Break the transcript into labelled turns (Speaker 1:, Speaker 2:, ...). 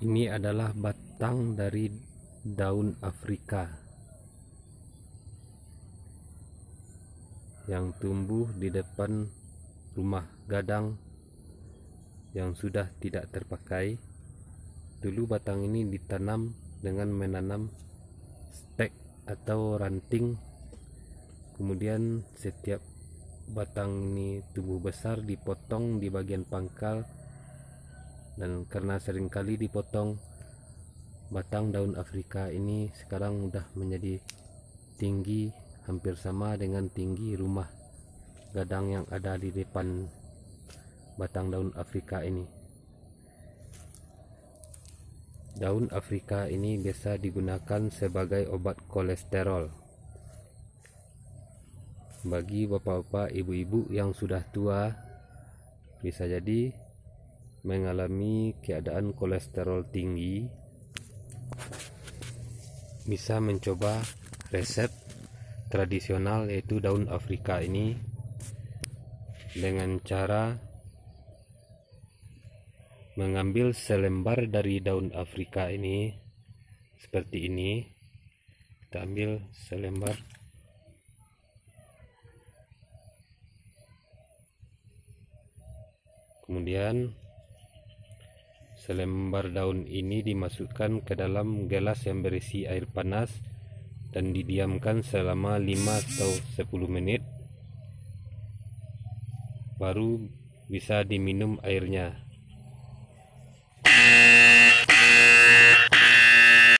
Speaker 1: ini adalah batang dari daun Afrika yang tumbuh di depan rumah gadang yang sudah tidak terpakai dulu batang ini ditanam dengan menanam stek atau ranting kemudian setiap batang ini tumbuh besar dipotong di bagian pangkal dan karena seringkali dipotong batang daun Afrika ini sekarang sudah menjadi tinggi hampir sama dengan tinggi rumah gadang yang ada di depan batang daun Afrika ini daun Afrika ini biasa digunakan sebagai obat kolesterol bagi bapak-bapak ibu-ibu yang sudah tua bisa jadi mengalami keadaan kolesterol tinggi bisa mencoba resep tradisional yaitu daun Afrika ini dengan cara mengambil selembar dari daun Afrika ini seperti ini kita ambil selembar kemudian Selembar daun ini dimasukkan ke dalam gelas yang berisi air panas dan didiamkan selama 5 atau 10 menit baru bisa diminum airnya.